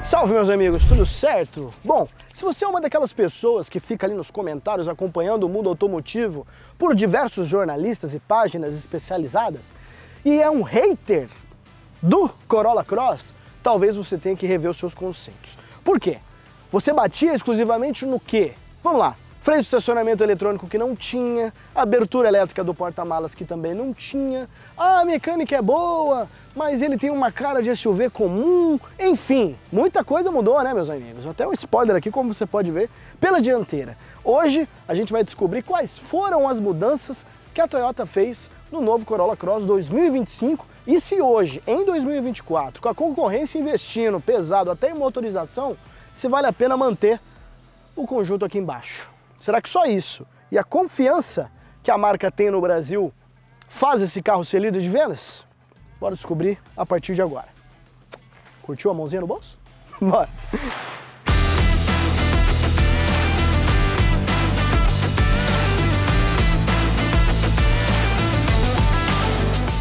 Salve meus amigos, tudo certo? Bom, se você é uma daquelas pessoas que fica ali nos comentários acompanhando o mundo automotivo por diversos jornalistas e páginas especializadas e é um hater do Corolla Cross, talvez você tenha que rever os seus conceitos. Por quê? Você batia exclusivamente no quê? Vamos lá freio de estacionamento eletrônico que não tinha, abertura elétrica do porta-malas que também não tinha, ah, a mecânica é boa, mas ele tem uma cara de SUV comum, enfim, muita coisa mudou, né, meus amigos? Até um spoiler aqui, como você pode ver, pela dianteira. Hoje a gente vai descobrir quais foram as mudanças que a Toyota fez no novo Corolla Cross 2025 e se hoje, em 2024, com a concorrência investindo pesado até em motorização, se vale a pena manter o conjunto aqui embaixo. Será que só isso e a confiança que a marca tem no Brasil faz esse carro ser líder de vendas? Bora descobrir a partir de agora. Curtiu a mãozinha no bolso? Bora!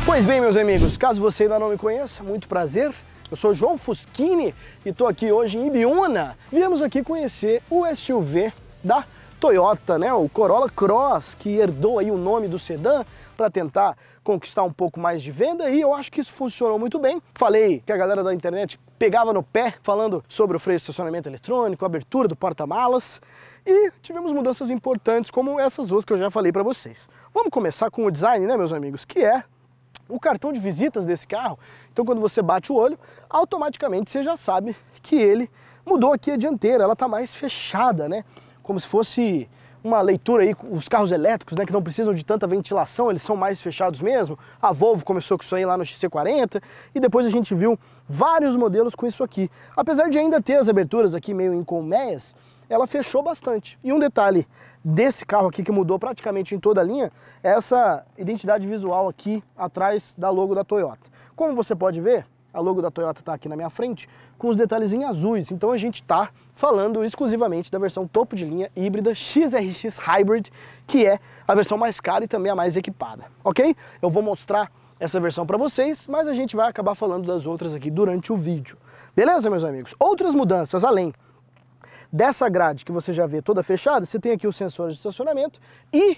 Pois bem, meus amigos, caso você ainda não me conheça, muito prazer. Eu sou João Fusquini e estou aqui hoje em Ibiúna. Viemos aqui conhecer o SUV da Toyota, né, o Corolla Cross, que herdou aí o nome do sedã para tentar conquistar um pouco mais de venda e eu acho que isso funcionou muito bem. Falei que a galera da internet pegava no pé falando sobre o freio de estacionamento eletrônico, abertura do porta-malas e tivemos mudanças importantes como essas duas que eu já falei para vocês. Vamos começar com o design, né, meus amigos, que é o cartão de visitas desse carro. Então quando você bate o olho, automaticamente você já sabe que ele mudou aqui a dianteira, ela está mais fechada, né? como se fosse uma leitura aí, os carros elétricos, né, que não precisam de tanta ventilação, eles são mais fechados mesmo. A Volvo começou com isso aí lá no XC40 e depois a gente viu vários modelos com isso aqui. Apesar de ainda ter as aberturas aqui meio em colmeias, ela fechou bastante. E um detalhe desse carro aqui que mudou praticamente em toda a linha é essa identidade visual aqui atrás da logo da Toyota. Como você pode ver, a logo da Toyota está aqui na minha frente, com os detalhes em azuis. Então a gente está falando exclusivamente da versão topo de linha híbrida XRX Hybrid, que é a versão mais cara e também a mais equipada, ok? Eu vou mostrar essa versão para vocês, mas a gente vai acabar falando das outras aqui durante o vídeo. Beleza, meus amigos? Outras mudanças, além dessa grade que você já vê toda fechada, você tem aqui os sensores de estacionamento e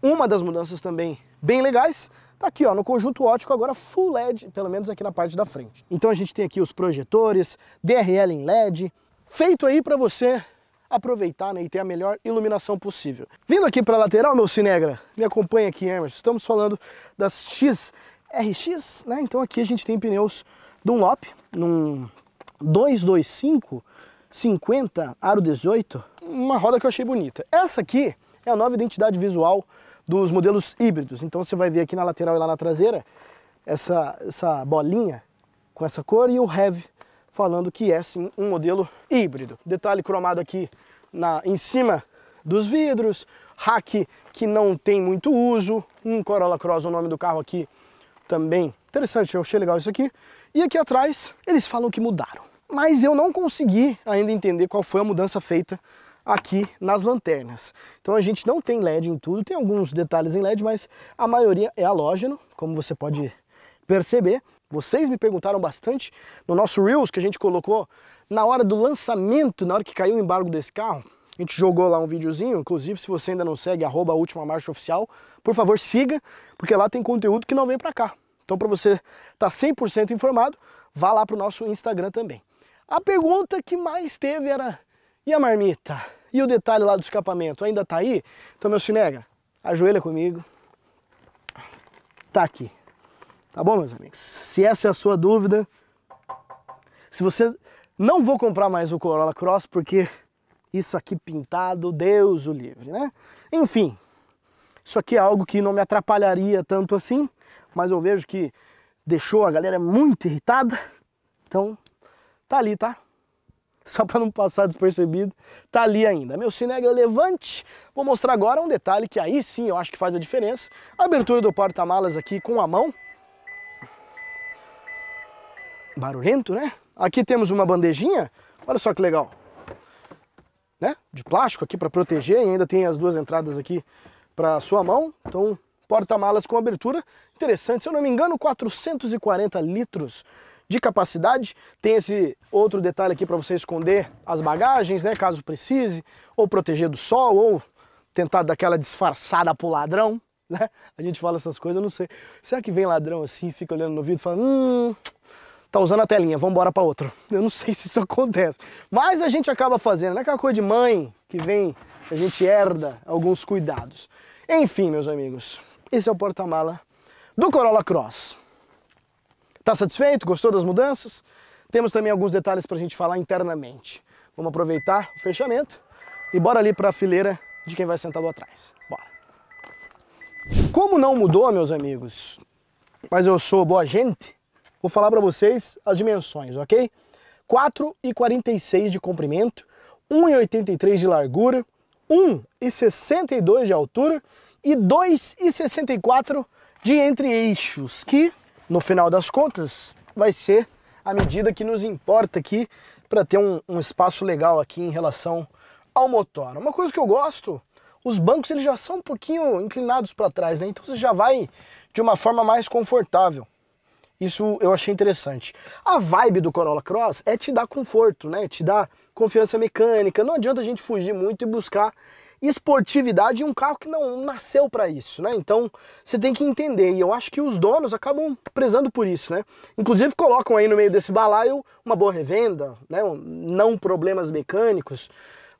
uma das mudanças também bem legais Tá aqui, ó, no conjunto ótico agora full LED, pelo menos aqui na parte da frente. Então a gente tem aqui os projetores, DRL em LED, feito aí para você aproveitar né, e ter a melhor iluminação possível. Vindo aqui para a lateral, meu Cinegra, me acompanha aqui, Emerson. Estamos falando das XRX, né? Então aqui a gente tem pneus Dunlop, num 225 50 aro 18, uma roda que eu achei bonita. Essa aqui é a nova identidade visual dos modelos híbridos. Então você vai ver aqui na lateral e lá na traseira essa, essa bolinha com essa cor e o Heavy falando que é sim um modelo híbrido. Detalhe cromado aqui na, em cima dos vidros, hack que não tem muito uso, um Corolla Cross, o nome do carro aqui também. Interessante, eu achei legal isso aqui. E aqui atrás eles falam que mudaram. Mas eu não consegui ainda entender qual foi a mudança feita aqui nas lanternas. Então a gente não tem LED em tudo, tem alguns detalhes em LED, mas a maioria é halógeno, como você pode perceber. Vocês me perguntaram bastante no nosso Reels que a gente colocou na hora do lançamento, na hora que caiu o embargo desse carro. A gente jogou lá um videozinho, inclusive se você ainda não segue, arroba a última marcha oficial, por favor siga, porque lá tem conteúdo que não vem para cá. Então para você estar tá 100% informado, vá lá para o nosso Instagram também. A pergunta que mais teve era e a marmita? E o detalhe lá do escapamento? Ainda tá aí? Então, meu chinega, ajoelha comigo. Tá aqui. Tá bom, meus amigos? Se essa é a sua dúvida, se você... Não vou comprar mais o Corolla Cross porque isso aqui pintado, Deus o livre, né? Enfim, isso aqui é algo que não me atrapalharia tanto assim, mas eu vejo que deixou a galera é muito irritada. Então, tá ali, tá? só para não passar despercebido, tá ali ainda. Meu Cinegra é Levante, vou mostrar agora um detalhe que aí sim eu acho que faz a diferença. A abertura do porta-malas aqui com a mão. Barulhento, né? Aqui temos uma bandejinha, olha só que legal. Né? De plástico aqui para proteger e ainda tem as duas entradas aqui para sua mão. Então, porta-malas com abertura. Interessante, se eu não me engano, 440 litros de capacidade. Tem esse outro detalhe aqui para você esconder as bagagens, né, caso precise, ou proteger do sol, ou tentar dar aquela disfarçada pro ladrão, né? A gente fala essas coisas, eu não sei. Será que vem ladrão assim, fica olhando no vidro e fala, hum, tá usando a telinha, vamos embora para outro. Eu não sei se isso acontece, mas a gente acaba fazendo, né? aquela coisa de mãe que vem, a gente herda alguns cuidados. Enfim, meus amigos, esse é o porta-mala do Corolla Cross. Está satisfeito? Gostou das mudanças? Temos também alguns detalhes para a gente falar internamente. Vamos aproveitar o fechamento e bora ali para a fileira de quem vai sentado atrás. Bora. Como não mudou, meus amigos, mas eu sou boa gente, vou falar para vocês as dimensões, ok? 4,46 de comprimento, 1,83 de largura, 1,62 de altura e 2,64 de entre-eixos, que no final das contas, vai ser a medida que nos importa aqui para ter um, um, espaço legal aqui em relação ao motor. Uma coisa que eu gosto, os bancos eles já são um pouquinho inclinados para trás, né? Então você já vai de uma forma mais confortável. Isso eu achei interessante. A vibe do Corolla Cross é te dar conforto, né? Te dar confiança mecânica. Não adianta a gente fugir muito e buscar esportividade em um carro que não nasceu para isso, né? Então você tem que entender. E eu acho que os donos acabam prezando por isso, né? Inclusive colocam aí no meio desse balaio uma boa revenda, né? Não problemas mecânicos.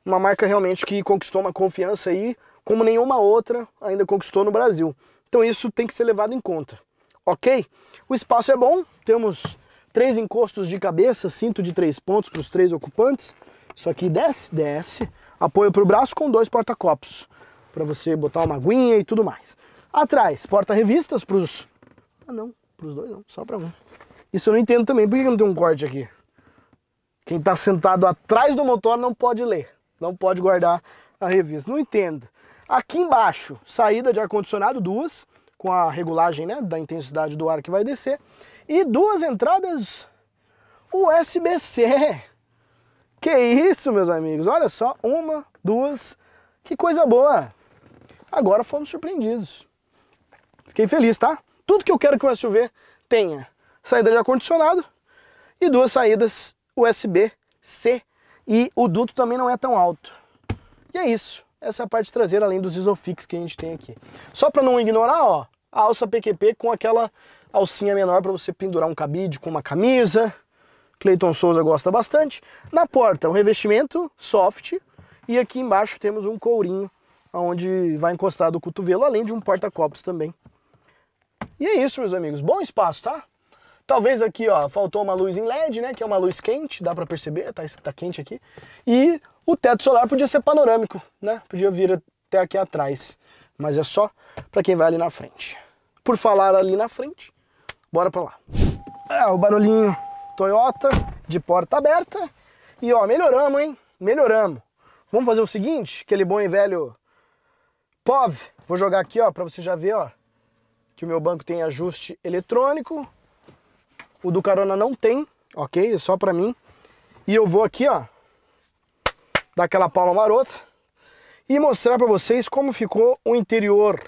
Uma marca realmente que conquistou uma confiança aí como nenhuma outra ainda conquistou no Brasil. Então isso tem que ser levado em conta, ok? O espaço é bom, temos três encostos de cabeça, cinto de três pontos para os três ocupantes. Isso aqui desce, desce apoio para o braço com dois porta-copos, para você botar uma aguinha e tudo mais. Atrás, porta-revistas para os... Ah não, para os dois não, só para um. Isso eu não entendo também, por que não tem um corte aqui? Quem está sentado atrás do motor não pode ler, não pode guardar a revista, não entendo. Aqui embaixo, saída de ar-condicionado, duas, com a regulagem né, da intensidade do ar que vai descer, e duas entradas USB-C. Que isso, meus amigos. Olha só, uma, duas, que coisa boa. Agora fomos surpreendidos. Fiquei feliz, tá? Tudo que eu quero que o SUV tenha. Saída de ar-condicionado e duas saídas USB-C. E o duto também não é tão alto. E é isso. Essa é a parte traseira, além dos isofix que a gente tem aqui. Só para não ignorar, ó, a alça PQP com aquela alcinha menor para você pendurar um cabide com uma camisa, Cleiton Souza gosta bastante. Na porta, um revestimento soft. E aqui embaixo temos um courinho, onde vai encostar do cotovelo, além de um porta-copos também. E é isso, meus amigos. Bom espaço, tá? Talvez aqui, ó, faltou uma luz em LED, né? Que é uma luz quente, dá pra perceber, tá, tá quente aqui. E o teto solar podia ser panorâmico, né? Podia vir até aqui atrás. Mas é só pra quem vai ali na frente. Por falar ali na frente, bora pra lá. É, o barulhinho Toyota de porta aberta. E ó, melhoramos, hein? Melhoramos. Vamos fazer o seguinte, aquele bom e velho POV. Vou jogar aqui, ó, para você já ver, ó, que o meu banco tem ajuste eletrônico. O do carona não tem, ok? É só para mim. E eu vou aqui, ó, dar aquela palma marota e mostrar para vocês como ficou o interior.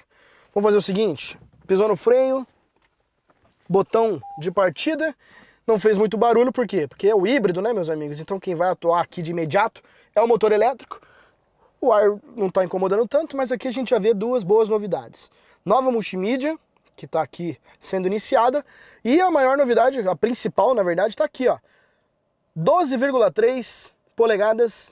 Vamos fazer o seguinte, pisou no freio, botão de partida não fez muito barulho, por quê? Porque é o híbrido, né, meus amigos? Então quem vai atuar aqui de imediato é o motor elétrico. O ar não está incomodando tanto, mas aqui a gente já vê duas boas novidades. Nova multimídia, que está aqui sendo iniciada, e a maior novidade, a principal, na verdade, está aqui, ó. 12,3 polegadas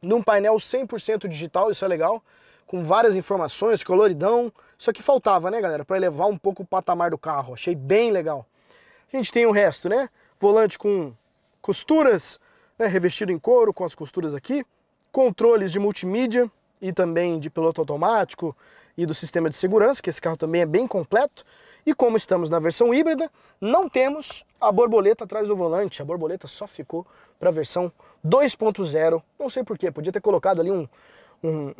num painel 100% digital, isso é legal, com várias informações, coloridão. Isso aqui faltava, né, galera, para elevar um pouco o patamar do carro. Achei bem legal a gente tem o resto, né? Volante com costuras, né? revestido em couro com as costuras aqui, controles de multimídia e também de piloto automático e do sistema de segurança, que esse carro também é bem completo. E como estamos na versão híbrida, não temos a borboleta atrás do volante. A borboleta só ficou para a versão 2.0. Não sei porquê, podia ter colocado ali um, um,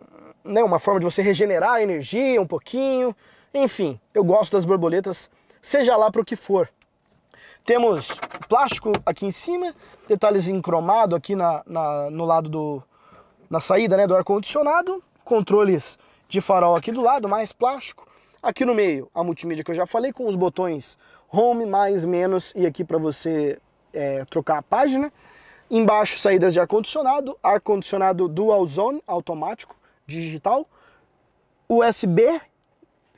né, uma forma de você regenerar a energia um pouquinho. Enfim, eu gosto das borboletas, seja lá para o que for. Temos plástico aqui em cima, detalhes em cromado aqui na, na no lado do... Na saída né, do ar-condicionado, controles de farol aqui do lado, mais plástico. Aqui no meio, a multimídia que eu já falei, com os botões Home, mais, menos e aqui para você é, trocar a página. Embaixo, saídas de ar-condicionado, ar-condicionado Dual Zone, automático, digital. USB,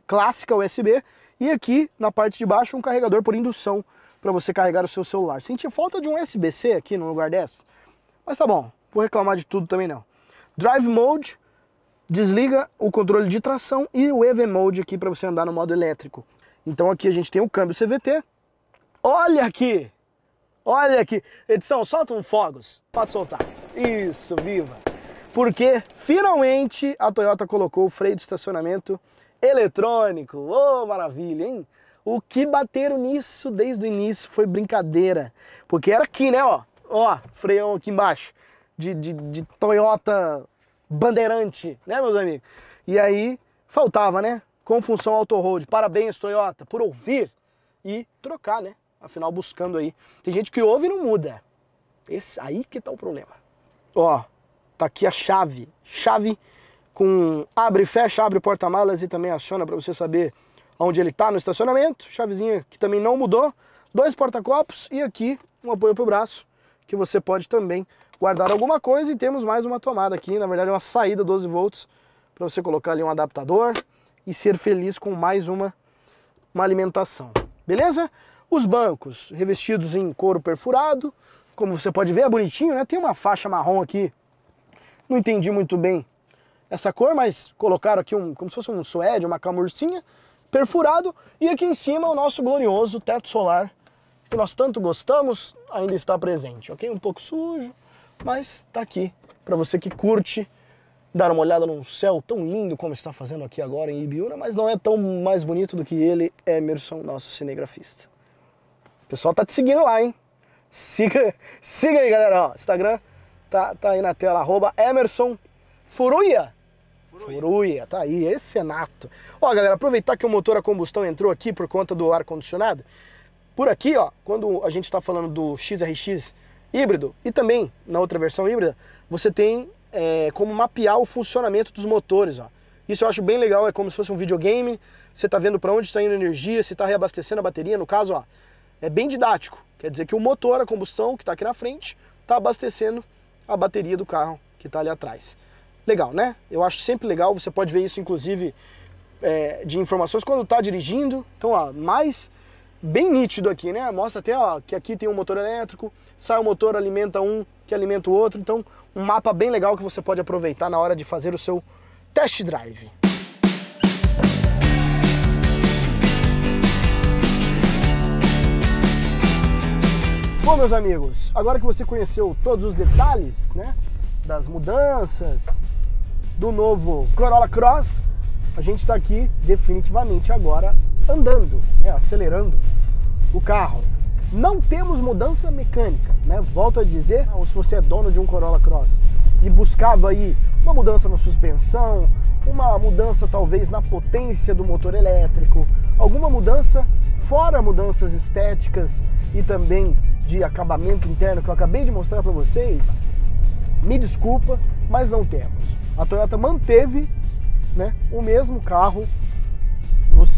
clássica USB. E aqui, na parte de baixo, um carregador por indução para você carregar o seu celular. Senti falta de um USB-C aqui no lugar dessa, mas tá bom, vou reclamar de tudo também não. Drive Mode desliga o controle de tração e o EV Mode aqui para você andar no modo elétrico. Então aqui a gente tem o câmbio CVT. Olha aqui! Olha aqui! Edição, solta um fogos. Pode soltar. Isso, viva! Porque finalmente a Toyota colocou o freio de estacionamento eletrônico. Ô, oh, maravilha, hein? O que bateram nisso desde o início foi brincadeira. Porque era aqui, né, ó. Ó, freão aqui embaixo. De, de, de Toyota Bandeirante, né, meus amigos? E aí, faltava, né? Com função auto-road. Parabéns, Toyota, por ouvir e trocar, né? Afinal, buscando aí. Tem gente que ouve e não muda. Esse aí que tá o problema. Ó, tá aqui a chave. Chave com abre e fecha, abre o porta-malas e também aciona para você saber onde ele está no estacionamento, chavezinha que também não mudou, dois porta-copos e aqui um apoio para o braço, que você pode também guardar alguma coisa e temos mais uma tomada aqui, na verdade é uma saída 12 volts, para você colocar ali um adaptador e ser feliz com mais uma, uma alimentação, beleza? Os bancos revestidos em couro perfurado, como você pode ver, é bonitinho, né? Tem uma faixa marrom aqui, não entendi muito bem essa cor, mas colocaram aqui um, como se fosse um suede, uma camurcinha, perfurado. E aqui em cima o nosso glorioso teto solar, que nós tanto gostamos, ainda está presente, ok? Um pouco sujo, mas está aqui para você que curte dar uma olhada num céu tão lindo como está fazendo aqui agora em Ibiúna, mas não é tão mais bonito do que ele, Emerson, nosso cinegrafista. O pessoal tá te seguindo lá, hein? Siga, siga aí, galera. Ó, Instagram tá, tá aí na tela, arroba Emerson Furuia. Furuia, é, tá aí, esse Senato. É ó, galera, aproveitar que o motor a combustão entrou aqui por conta do ar-condicionado. Por aqui, ó, quando a gente está falando do XRX híbrido e também na outra versão híbrida, você tem é, como mapear o funcionamento dos motores, ó. Isso eu acho bem legal, é como se fosse um videogame, você tá vendo para onde está indo energia, se está reabastecendo a bateria, no caso, ó, é bem didático. Quer dizer que o motor a combustão que está aqui na frente está abastecendo a bateria do carro que está ali atrás. Legal, né? Eu acho sempre legal, você pode ver isso inclusive é, de informações quando está dirigindo. Então, ó, mais bem nítido aqui, né? Mostra até ó, que aqui tem um motor elétrico, sai o um motor, alimenta um, que alimenta o outro. Então, um mapa bem legal que você pode aproveitar na hora de fazer o seu test drive. Bom, meus amigos, agora que você conheceu todos os detalhes, né, das mudanças, do novo Corolla Cross, a gente está aqui definitivamente agora andando, né, acelerando o carro. Não temos mudança mecânica, né? Volto a dizer, se você é dono de um Corolla Cross e buscava aí uma mudança na suspensão, uma mudança talvez na potência do motor elétrico, alguma mudança fora mudanças estéticas e também de acabamento interno que eu acabei de mostrar para vocês, me desculpa, mas não temos. A Toyota manteve né, o mesmo carro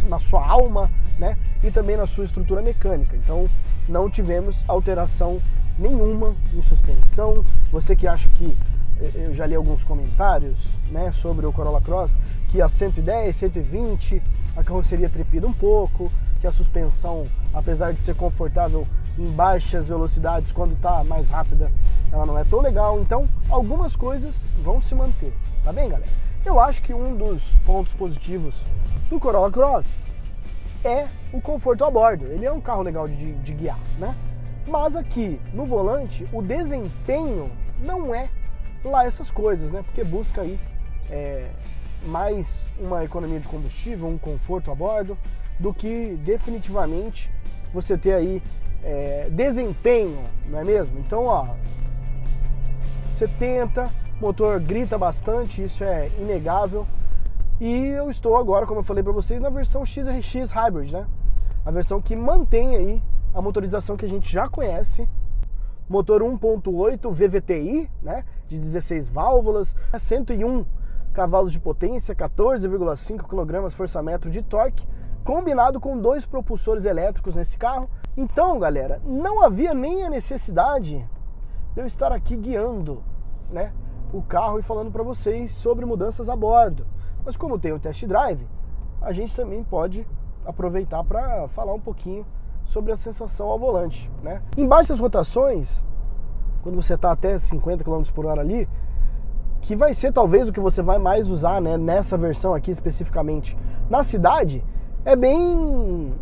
na sua alma né, e também na sua estrutura mecânica. Então não tivemos alteração nenhuma em suspensão. Você que acha que eh, eu já li alguns comentários né, sobre o Corolla Cross que a 110, 120 a carroceria trepida um pouco, que a suspensão, apesar de ser confortável, em baixas velocidades, quando está mais rápida, ela não é tão legal. Então, algumas coisas vão se manter, tá bem, galera? Eu acho que um dos pontos positivos do Corolla Cross é o conforto a bordo. Ele é um carro legal de, de guiar, né? Mas aqui no volante, o desempenho não é lá essas coisas, né? Porque busca aí é, mais uma economia de combustível, um conforto a bordo, do que definitivamente você ter aí é, desempenho, não é mesmo? Então, ó, 70, motor grita bastante, isso é inegável. E eu estou agora, como eu falei para vocês, na versão XRX Hybrid, né? A versão que mantém aí a motorização que a gente já conhece. Motor 1.8 VVTi, né? De 16 válvulas, 101 cavalos de potência, 14,5 kg força-metro de torque combinado com dois propulsores elétricos nesse carro. Então, galera, não havia nem a necessidade de eu estar aqui guiando, né, o carro e falando para vocês sobre mudanças a bordo. Mas como tem o test drive, a gente também pode aproveitar para falar um pouquinho sobre a sensação ao volante, né? Em baixas rotações, quando você está até 50 km por hora ali, que vai ser talvez o que você vai mais usar né, nessa versão aqui especificamente na cidade, é bem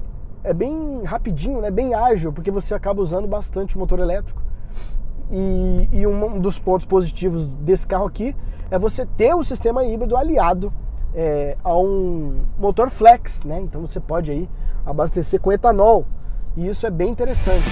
é bem rapidinho, né? Bem ágil, porque você acaba usando bastante o motor elétrico. E, e, um dos pontos positivos desse carro aqui é você ter o sistema híbrido aliado é, a um motor flex, né? Então você pode aí abastecer com etanol e isso é bem interessante.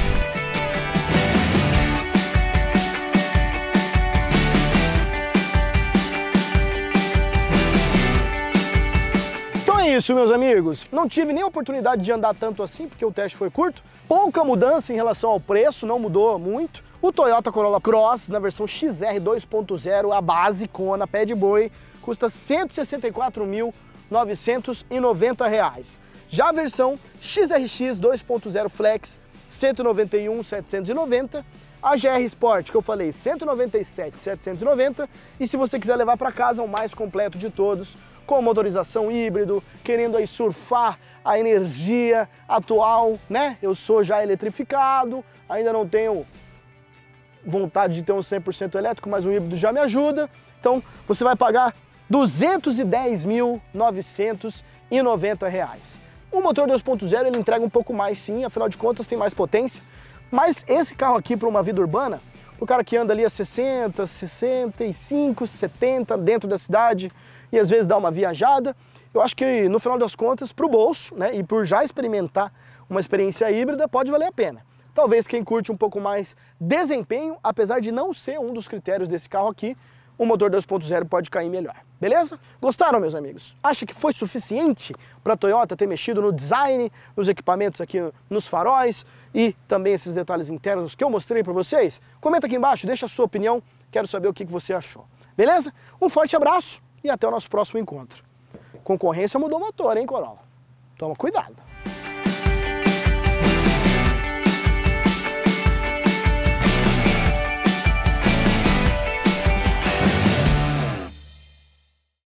isso, meus amigos. Não tive nem oportunidade de andar tanto assim, porque o teste foi curto. Pouca mudança em relação ao preço, não mudou muito. O Toyota Corolla Cross, na versão XR 2.0, a base a pé de boi, custa R$ 164.990. Já a versão XRX 2.0 Flex, 191.790. A GR Sport, que eu falei, 197.790. E se você quiser levar para casa, o mais completo de todos, com motorização híbrido, querendo aí surfar a energia atual, né? Eu sou já eletrificado, ainda não tenho vontade de ter um 100% elétrico, mas um híbrido já me ajuda. Então, você vai pagar R$ 210.990. O motor 2.0 ele entrega um pouco mais sim, afinal de contas tem mais potência, mas esse carro aqui para uma vida urbana, o cara que anda ali a 60, 65, 70 dentro da cidade, e às vezes dá uma viajada. Eu acho que no final das contas, para o bolso, né, e por já experimentar uma experiência híbrida, pode valer a pena. Talvez quem curte um pouco mais desempenho, apesar de não ser um dos critérios desse carro aqui, o motor 2.0 pode cair melhor. Beleza? Gostaram, meus amigos? Acha que foi suficiente para a Toyota ter mexido no design, nos equipamentos aqui, nos faróis e também esses detalhes internos que eu mostrei para vocês? Comenta aqui embaixo, deixa a sua opinião, quero saber o que você achou. Beleza? Um forte abraço e até o nosso próximo encontro. Concorrência mudou o motor, hein, Corolla? Toma cuidado!